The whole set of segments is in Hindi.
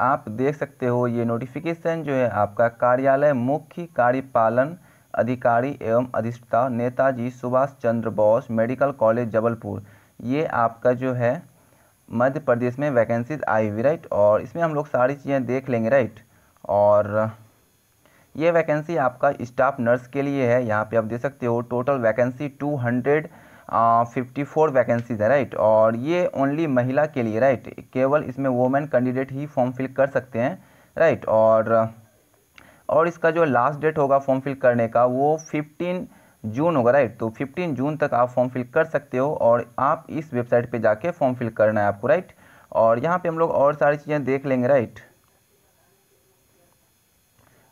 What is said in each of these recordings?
आप देख सकते हो ये नोटिफिकेशन जो है आपका कार्यालय मुख्य कार्यपालन अधिकारी एवं अधिष्ठता नेताजी सुभाष चंद्र बोस मेडिकल कॉलेज जबलपुर ये आपका जो है मध्य प्रदेश में वैकेंसीज आई हुई राइट और इसमें हम लोग सारी चीज़ें देख लेंगे राइट और ये वैकेंसी आपका स्टाफ नर्स के लिए है यहाँ पे आप देख सकते हो total vacancy two hundred fifty four vacancies है राइट और ये ओनली महिला के लिए राइट केवल इसमें वोमेन कैंडिडेट ही फॉर्म फिल कर सकते हैं राइट और और इसका जो लास्ट डेट होगा फॉर्म फिल करने का वो फिफ्टीन जून होगा राइट तो फिफ्टीन जून तक आप फॉर्म फिल कर सकते हो और आप इस वेबसाइट पे जाके फॉर्म फिल करना है आपको राइट और यहाँ पे हम लोग और सारी चीज़ें देख लेंगे राइट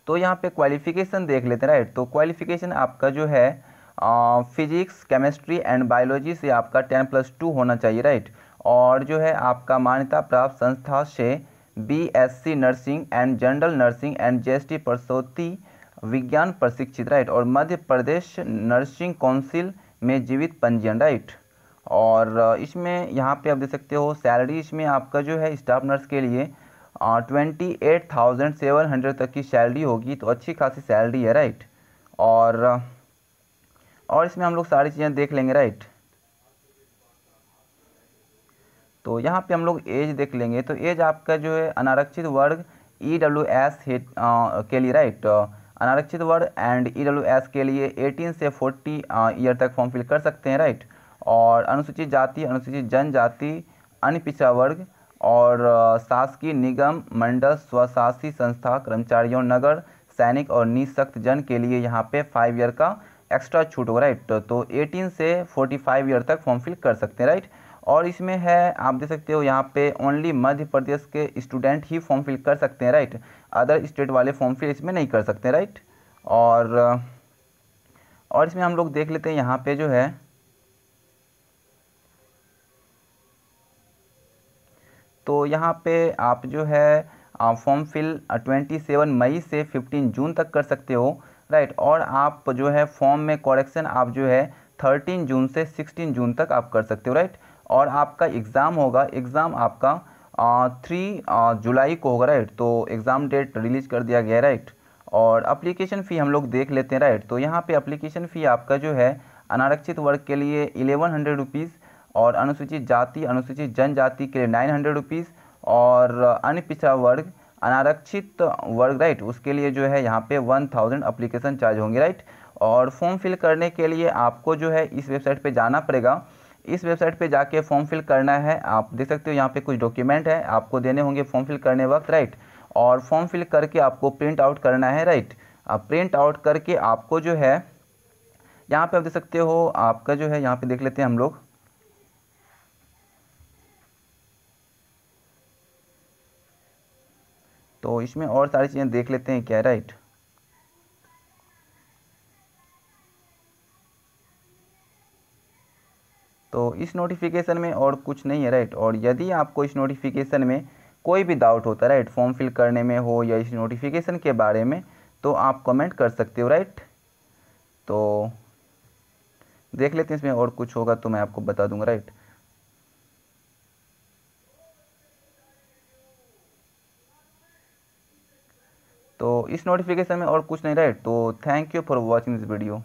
तो यहाँ पे क्वालिफिकेशन देख लेते हैं राइट तो क्वालिफिकेशन आपका जो है फिजिक्स केमिस्ट्री एंड बायोलॉजी से आपका टेन प्लस टू होना चाहिए राइट और जो है आपका मान्यता प्राप्त संस्था से B S C nursing and general nursing and J S T प्रसौती विज्ञान प्रशिक्षित राइट और मध्य प्रदेश नर्सिंग काउंसिल में जीवित पंजीयन राइट और इसमें यहाँ पे आप देख सकते हो सैलरी इसमें आपका जो है स्टाफ नर्स के लिए twenty eight thousand seven hundred तक की सैलरी होगी तो अच्छी खासी सैलरी है राइट और और इसमें हम लोग सारी चीज़ें देख लेंगे राइट तो यहाँ पे हम लोग एज देख लेंगे तो एज आपका जो है अनारक्षित वर्ग ई डब्ल्यू एस के लिए राइट तो अनारक्षित वर्ग एंड ई डब्ल्यू एस के लिए 18 से 40 ईयर तक फॉर्म फिल कर सकते हैं राइट और अनुसूचित जाति अनुसूचित जनजाति अन्य पिछड़ा वर्ग और शासकीय निगम मंडल स्वशासी संस्था कर्मचारियों नगर सैनिक और निशक्त जन के लिए यहाँ पे फाइव ईयर का एक्स्ट्रा छूट होगा राइट तो 18 तो से 45 ईयर तक फॉर्म फिल कर सकते हैं राइट और इसमें है आप देख सकते हो यहाँ पे ओनली मध्य प्रदेश के स्टूडेंट ही फॉर्म फिल कर सकते हैं राइट अदर स्टेट वाले फॉर्म फिल इसमें नहीं कर सकते राइट और और इसमें हम लोग देख लेते हैं यहाँ पे जो है तो यहाँ पे आप जो है फॉर्म फिल 27 मई से 15 जून तक कर सकते हो राइट और आप जो है फॉर्म में कॉरेक्शन आप जो है थर्टीन जून से सिक्सटीन जून तक आप कर सकते हो राइट और आपका एग्ज़ाम होगा एग्ज़ाम आपका थ्री जुलाई को होगा राइट तो एग्ज़ाम डेट रिलीज कर दिया गया राइट और अप्लीकेशन फ़ी हम लोग देख लेते हैं राइट तो यहाँ पे अप्लीकेशन फ़ी आपका जो है अनारक्षित वर्ग के लिए इलेवन हंड्रेड रुपीज़ और अनुसूचित जाति अनुसूचित जनजाति के लिए नाइन हंड्रेड रुपीज़ और अन्य पिछड़ा वर्ग अनारक्षित वर्ग राइट उसके लिए जो है यहाँ पे वन थाउजेंड अप्लीकेशन चार्ज होंगे राइट और फॉर्म फिल करने के लिए आपको जो है इस वेबसाइट पे जाना पड़ेगा इस वेबसाइट पे जाके फॉर्म फिल करना है आप देख सकते हो यहाँ पे कुछ डॉक्यूमेंट है आपको देने होंगे फॉर्म फिल करने वक्त राइट और फॉर्म फिल करके आपको प्रिंट आउट करना है राइट आप प्रिंट आउट करके आपको जो है यहाँ पर आप देख सकते हो आपका जो है यहाँ पर देख लेते हैं हम लोग तो इसमें और सारी चीज़ें देख लेते हैं क्या राइट तो इस नोटिफिकेशन में और कुछ नहीं है राइट और यदि आपको इस नोटिफिकेशन में कोई भी डाउट होता है राइट फॉर्म फिल करने में हो या इस नोटिफिकेशन के बारे में तो आप कमेंट कर सकते हो राइट तो देख लेते हैं इसमें और कुछ होगा तो मैं आपको बता दूंगा राइट तो इस नोटिफिकेशन में और कुछ नहीं राइट तो thank you for watching this video